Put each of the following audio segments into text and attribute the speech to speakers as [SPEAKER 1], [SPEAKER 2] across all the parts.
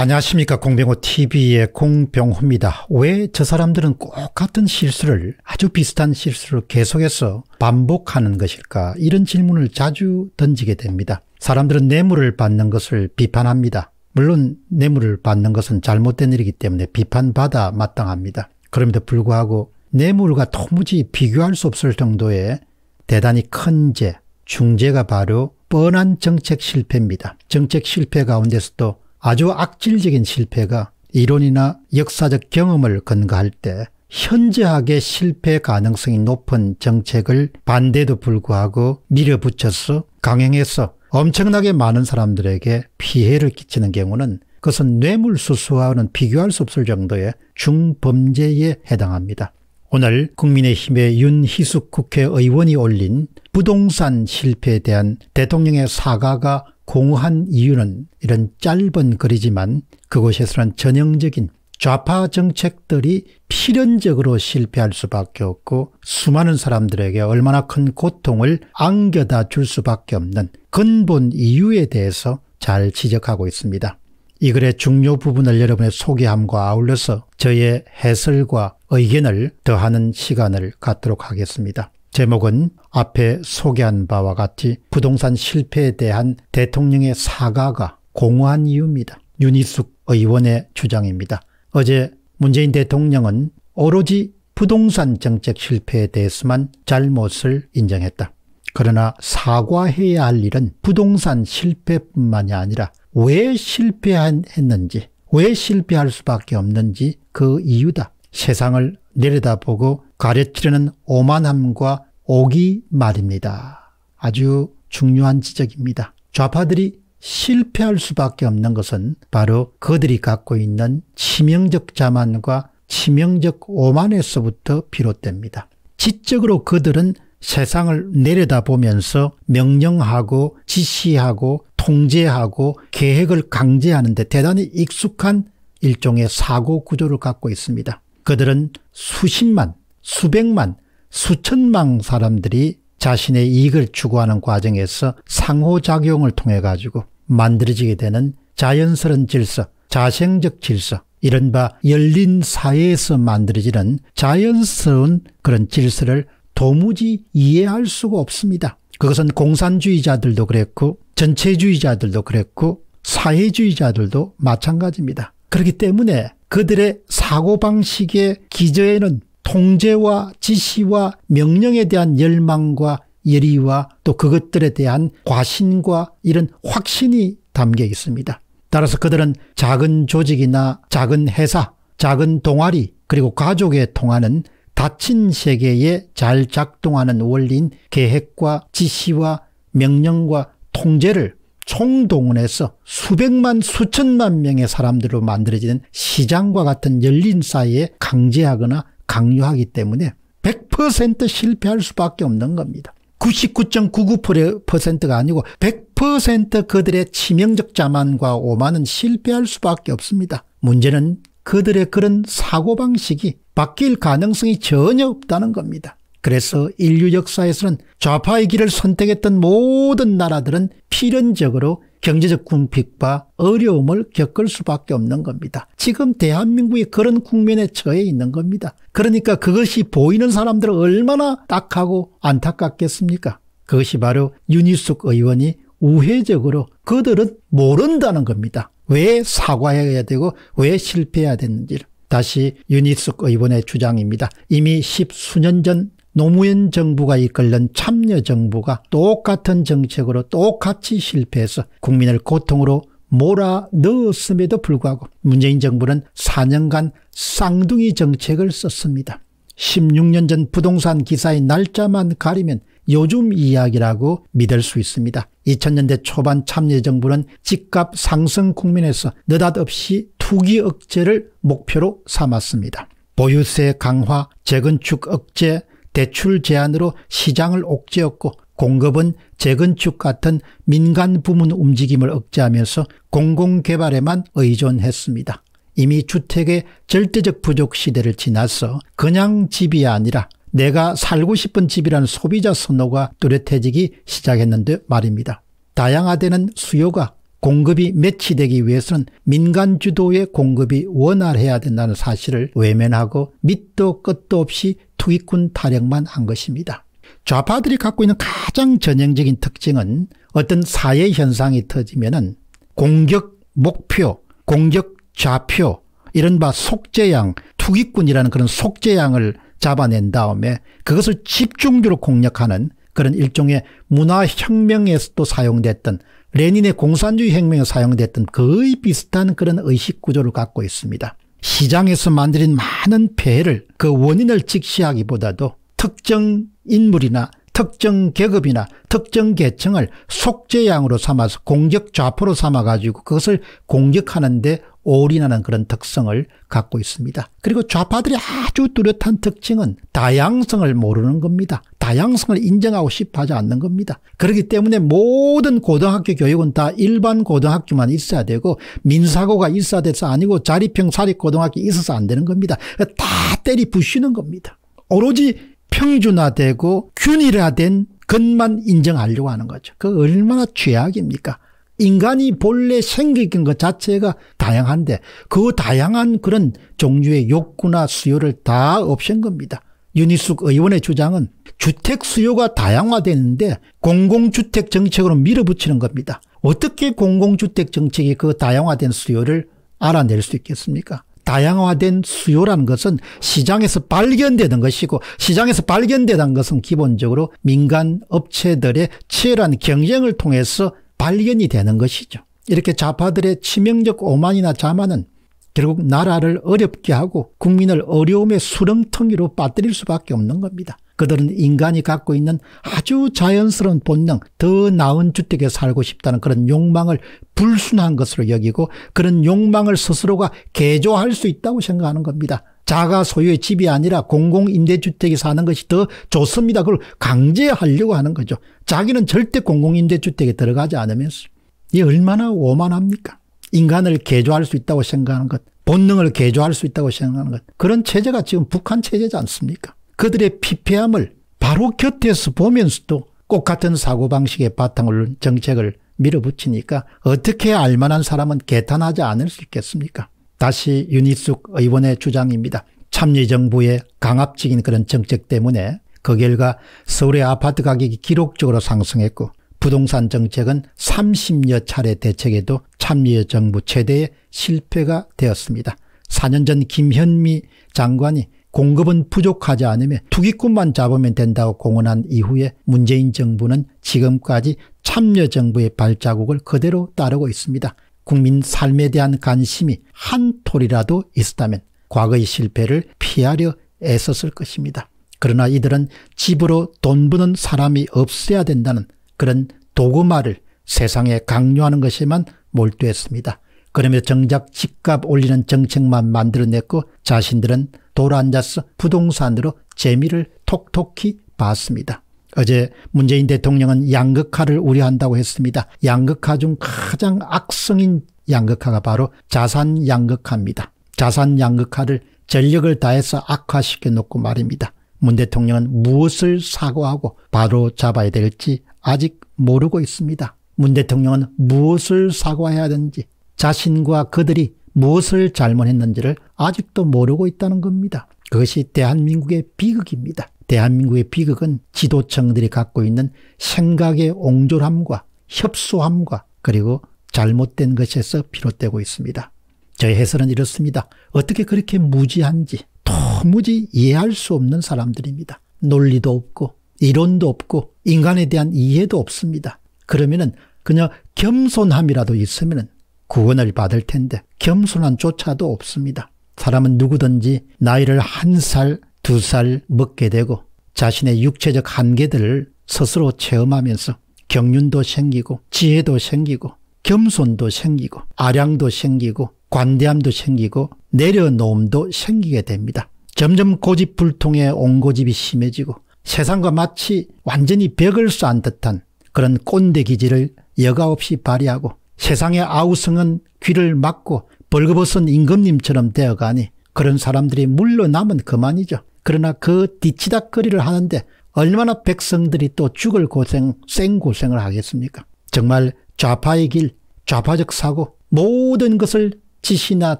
[SPEAKER 1] 안녕하십니까 공병호 TV의 공병호입니다. 왜 저 사람들은 꼭 같은 실수를 아주 비슷한 실수를 계속해서 반복하는 것일까 이런 질문을 자주 던지게 됩니다. 사람들은 뇌물을 받는 것을 비판합니다. 물론 뇌물을 받는 것은 잘못된 일이기 때문에 비판받아 마땅합니다. 그럼에도 불구하고 뇌물과 도무지 비교할 수 없을 정도의 대단히 큰 죄, 중죄가 바로 뻔한 정책 실패입니다. 정책 실패 가운데서도 아주 악질적인 실패가 이론이나 역사적 경험을 근거할 때 현저하게 실패 가능성이 높은 정책을 반대도 불구하고 밀어붙여서 강행해서 엄청나게 많은 사람들에게 피해를 끼치는 경우는 그것은 뇌물수수와는 비교할 수 없을 정도의 중범죄에 해당합니다. 오늘 국민의힘의 윤희숙 국회의원이 올린 부동산 실패에 대한 대통령의 사과가 공허한 이유는 이런 짧은 글이지만 그곳에서는 전형적인 좌파 정책들이 필연적으로 실패할 수밖에 없고 수많은 사람들에게 얼마나 큰 고통을 안겨다 줄 수밖에 없는 근본 이유에 대해서 잘 지적하고 있습니다. 이 글의 중요 부분을 여러분의 소개함과 아울러서 저의 해설과 의견을 더하는 시간을 갖도록 하겠습니다. 제목은 앞에 소개한 바와 같이 부동산 실패에 대한 대통령의 사과가 공허한 이유입니다. 윤희숙 의원의 주장입니다. 어제 문재인 대통령은 오로지 부동산 정책 실패에 대해서만 잘못을 인정했다. 그러나 사과해야 할 일은 부동산 실패뿐만이 아니라 왜 실패했는지 왜 실패할 수밖에 없는지 그 이유다. 세상을 내려다보고 가르치려는 오만함과 오기 말입니다. 아주 중요한 지적입니다. 좌파들이 실패할 수밖에 없는 것은 바로 그들이 갖고 있는 치명적 자만과 치명적 오만에서부터 비롯됩니다. 지적으로 그들은 세상을 내려다보면서 명령하고 지시하고 통제하고 계획을 강제하는 데 대단히 익숙한 일종의 사고 구조를 갖고 있습니다. 그들은 수십만, 수백만, 수천만 사람들이 자신의 이익을 추구하는 과정에서 상호작용을 통해 가지고 만들어지게 되는 자연스러운 질서, 자생적 질서, 이른바 열린 사회에서 만들어지는 자연스러운 그런 질서를 도무지 이해할 수가 없습니다. 그것은 공산주의자들도 그랬고 전체주의자들도 그랬고 사회주의자들도 마찬가지입니다. 그렇기 때문에 그들의 사고방식의 기저에는 통제와 지시와 명령에 대한 열망과 열의와또 그것들에 대한 과신과 이런 확신이 담겨 있습니다. 따라서 그들은 작은 조직이나 작은 회사, 작은 동아리 그리고 가족의 통하는 닫힌 세계에 잘 작동하는 원리인 계획과 지시와 명령과 통제를 총동원해서 수백만 수천만 명의 사람들로 만들어지는 시장과 같은 열린 사회에 강제하거나 강요하기 때문에 100% 실패할 수밖에 없는 겁니다. 99.99%가 아니고 100% 그들의 치명적 자만과 오만은 실패할 수밖에 없습니다. 문제는 그들의 그런 사고방식이 바뀔 가능성이 전혀 없다는 겁니다. 그래서 인류 역사에서는 좌파의 길을 선택했던 모든 나라들은 필연적으로 경제적 궁핍과 어려움을 겪을 수밖에 없는 겁니다. 지금 대한민국이 그런 국면에 처해 있는 겁니다. 그러니까 그것이 보이는 사람들은 얼마나 딱하고 안타깝겠습니까? 그것이 바로 윤희숙 의원이 우회적으로 그들은 모른다는 겁니다. 왜 사과해야 되고 왜 실패해야 되는지를. 다시 윤희숙 의원의 주장입니다. 이미 십수년 전 노무현 정부가 이끌는 참여정부가 똑같은 정책으로 똑같이 실패해서 국민을 고통으로 몰아넣었음에도 불구하고 문재인 정부는 4년간 쌍둥이 정책을 썼습니다. 16년 전 부동산 기사의 날짜만 가리면 요즘 이야기라고 믿을 수 있습니다. 2000년대 초반 참여정부는 집값 상승 국민에서 느닷없이 투기 억제를 목표로 삼았습니다. 보유세 강화, 재건축 억제, 대출 제한으로 시장을 옥죄었고 공급은 재건축 같은 민간 부문 움직임을 억제하면서 공공개발에만 의존했습니다. 이미 주택의 절대적 부족 시대를 지나서 그냥 집이 아니라 내가 살고 싶은 집이라는 소비자 선호가 뚜렷해지기 시작했는데 말입니다. 다양화되는 수요가 공급이 매치되기 위해서는 민간 주도의 공급이 원활해야 된다는 사실을 외면하고 밑도 끝도 없이 투기꾼 타령만 한 것입니다. 좌파들이 갖고 있는 가장 전형적인 특징은 어떤 사회 현상이 터지면 공격 목표, 공격 좌표, 이른바 속재양, 투기꾼이라는 그런 속재양을 잡아낸 다음에 그것을 집중적으로 공략하는 그런 일종의 문화혁명에서도 사용됐던 레닌의 공산주의 혁명에 사용됐던 거의 비슷한 그런 의식구조를 갖고 있습니다. 시장에서 만들인 많은 폐해를 그 원인을 직시하기보다도 특정 인물이나 특정 계급이나 특정 계층을 속죄양으로 삼아서 공격 좌포로 삼아가지고 그것을 공격하는 데 올인하는 그런 특성을 갖고 있습니다. 그리고 좌파들이 아주 뚜렷한 특징은 다양성을 모르는 겁니다. 다양성을 인정하고 싶어하지 않는 겁니다. 그렇기 때문에 모든 고등학교 교육은 다 일반 고등학교만 있어야 되고 민사고가 있어야 돼서 아니고 자립형 사립고등학교 있어서 안 되는 겁니다. 다 때리 부시는 겁니다. 오로지 평준화되고 균일화된 것만 인정하려고 하는 거죠. 그 얼마나 죄악입니까? 인간이 본래 생긴 것 자체가 다양한데 그 다양한 그런 종류의 욕구나 수요를 다 없앤 겁니다. 윤희숙 의원의 주장은 주택 수요가 다양화되는데 공공주택 정책으로 밀어붙이는 겁니다. 어떻게 공공주택 정책이 그 다양화된 수요를 알아낼 수 있겠습니까? 다양화된 수요라는 것은 시장에서 발견되는 것이고 시장에서 발견되는 것은 기본적으로 민간 업체들의 치열한 경쟁을 통해서 발견이 되는 것이죠. 이렇게 좌파들의 치명적 오만이나 자만은 결국 나라를 어렵게 하고 국민을 어려움의 수렁텅이로 빠뜨릴 수밖에 없는 겁니다. 그들은 인간이 갖고 있는 아주 자연스러운 본능 더 나은 주택에 살고 싶다는 그런 욕망을 불순한 것으로 여기고 그런 욕망을 스스로가 개조할 수 있다고 생각하는 겁니다. 자가 소유의 집이 아니라 공공임대주택에 사는 것이 더 좋습니다. 그걸 강제하려고 하는 거죠. 자기는 절대 공공임대주택에 들어가지 않으면서. 이 얼마나 오만합니까? 인간을 개조할 수 있다고 생각하는 것, 본능을 개조할 수 있다고 생각하는 것. 그런 체제가 지금 북한 체제지 않습니까? 그들의 피폐함을 바로 곁에서 보면서도 꼭 같은 사고방식의 바탕을 정책을 밀어붙이니까 어떻게 알만한 사람은 개탄하지 않을 수 있겠습니까? 다시 윤희숙 의원의 주장입니다. 참여정부의 강압적인 그런 정책 때문에 그 결과 서울의 아파트 가격이 기록적으로 상승했고 부동산 정책은 30여 차례 대책에도 참여정부 최대의 실패가 되었습니다. 4년 전 김현미 장관이 공급은 부족하지 않으며 투기꾼만 잡으면 된다고 공언한 이후에 문재인 정부는 지금까지 참여정부의 발자국을 그대로 따르고 있습니다. 국민 삶에 대한 관심이 한 톨이라도 있었다면 과거의 실패를 피하려 애썼을 것입니다. 그러나 이들은 집으로 돈 버는 사람이 없어야 된다는 그런 도구말을 세상에 강요하는 것에만 몰두했습니다. 그러며 정작 집값 올리는 정책만 만들어냈고 자신들은 돌아앉아서 부동산으로 재미를 톡톡히 봤습니다. 어제 문재인 대통령은 양극화를 우려한다고 했습니다. 양극화 중 가장 악성인 양극화가 바로 자산 양극화입니다. 자산 양극화를 전력을 다해서 악화시켜 놓고 말입니다. 문 대통령은 무엇을 사과하고 바로 잡아야 될지 아직 모르고 있습니다. 문 대통령은 무엇을 사과해야 되는지 자신과 그들이 무엇을 잘못했는지를 아직도 모르고 있다는 겁니다. 그것이 대한민국의 비극입니다. 대한민국의 비극은 지도층들이 갖고 있는 생각의 옹졸함과 협소함과 그리고 잘못된 것에서 비롯되고 있습니다. 저의 해설은 이렇습니다. 어떻게 그렇게 무지한지 도무지 이해할 수 없는 사람들입니다. 논리도 없고 이론도 없고 인간에 대한 이해도 없습니다. 그러면은 그냥 겸손함이라도 있으면은 구원을 받을 텐데 겸손한 조차도 없습니다. 사람은 누구든지 나이를 한 살, 두 살 먹게 되고 자신의 육체적 한계들을 스스로 체험하면서 경륜도 생기고 지혜도 생기고 겸손도 생기고 아량도 생기고 관대함도 생기고 내려놓음도 생기게 됩니다. 점점 고집불통의 옹고집이 심해지고 세상과 마치 완전히 벽을 싼 듯한 그런 꼰대 기질을 여과 없이 발휘하고 세상의 아우성은 귀를 막고 벌거벗은 임금님처럼 되어가니 그런 사람들이 물러나면 그만이죠. 그러나 그 뒤치다거리를 하는데 얼마나 백성들이 또 죽을 고생, 생고생을 하겠습니까? 정말 좌파의 길, 좌파적 사고 모든 것을 지시나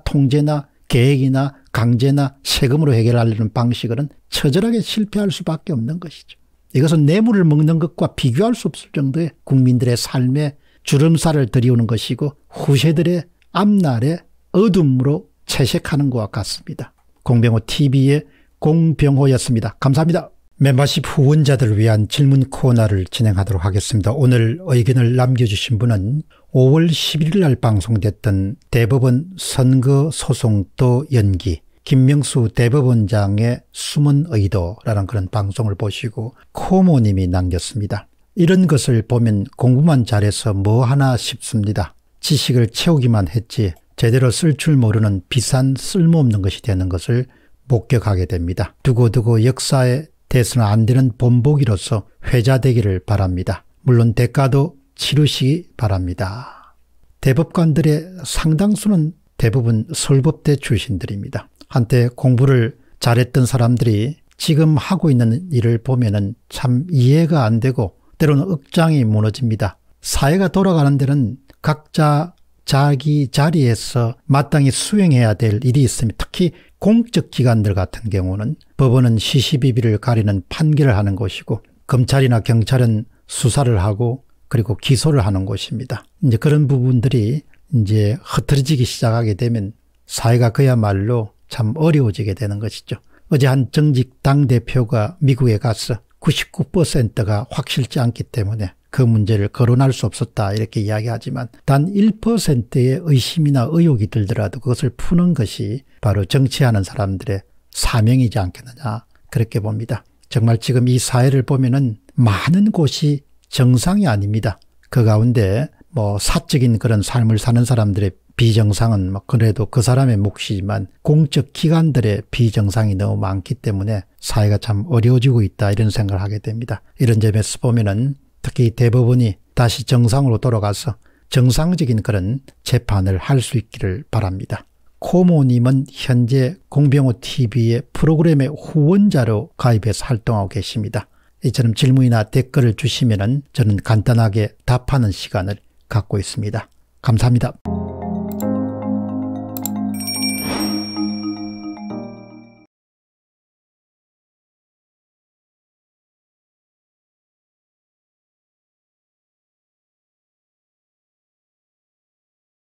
[SPEAKER 1] 통제나 계획이나 강제나 세금으로 해결하려는 방식은 처절하게 실패할 수밖에 없는 것이죠. 이것은 뇌물을 먹는 것과 비교할 수 없을 정도의 국민들의 삶의 주름살을 들이우는 것이고 후세들의 앞날의 어둠으로 채색하는 것 같습니다. 공병호 TV의 공병호였습니다. 감사합니다. 멤버십 후원자들을 위한 질문 코너를 진행하도록 하겠습니다. 오늘 의견을 남겨주신 분은 5월 11일 날 방송됐던 대법원 선거 소송도 연기 김명수 대법원장의 숨은 의도라는 그런 방송을 보시고 코모님이 남겼습니다. 이런 것을 보면 공부만 잘해서 뭐 하나 싶습니다. 지식을 채우기만 했지 제대로 쓸 줄 모르는 비싼 쓸모없는 것이 되는 것을 목격하게 됩니다. 두고두고 역사에 대해서는 안 되는 본보기로서 회자되기를 바랍니다. 물론 대가도 치르시기 바랍니다. 대법관들의 상당수는 대부분 설법대 출신들입니다. 한때 공부를 잘했던 사람들이 지금 하고 있는 일을 보면 은참 이해가 안 되고 때로는 억장이 무너집니다. 사회가 돌아가는 데는 각자 자기 자리에서 마땅히 수행해야 될 일이 있습니다. 특히 공적 기관들 같은 경우는 법원은 시시비비를 가리는 판결을 하는 것이고 검찰이나 경찰은 수사를 하고 그리고 기소를 하는 곳입니다 이제 그런 부분들이 이제 흐트러지기 시작하게 되면 사회가 그야말로 참 어려워지게 되는 것이죠. 어제 한 정직 당대표가 미국에 가서 99%가 확실치 않기 때문에 그 문제를 거론할 수 없었다 이렇게 이야기하지만 단 1%의 의심이나 의혹이 들더라도 그것을 푸는 것이 바로 정치하는 사람들의 사명이지 않겠느냐 그렇게 봅니다. 정말 지금 이 사회를 보면은 많은 곳이 정상이 아닙니다. 그 가운데 뭐 사적인 그런 삶을 사는 사람들의 비정상은 뭐 그래도 그 사람의 몫이지만 공적 기관들의 비정상이 너무 많기 때문에 사회가 참 어려워지고 있다 이런 생각을 하게 됩니다. 이런 점에서 보면은 특히 대법원이 다시 정상으로 돌아가서 정상적인 그런 재판을 할 수 있기를 바랍니다. 코모님은 현재 공병호TV의 프로그램의 후원자로 가입해서 활동하고 계십니다. 이처럼 질문이나 댓글을 주시면 은 저는 간단하게 답하는 시간을 갖고 있습니다. 감사합니다.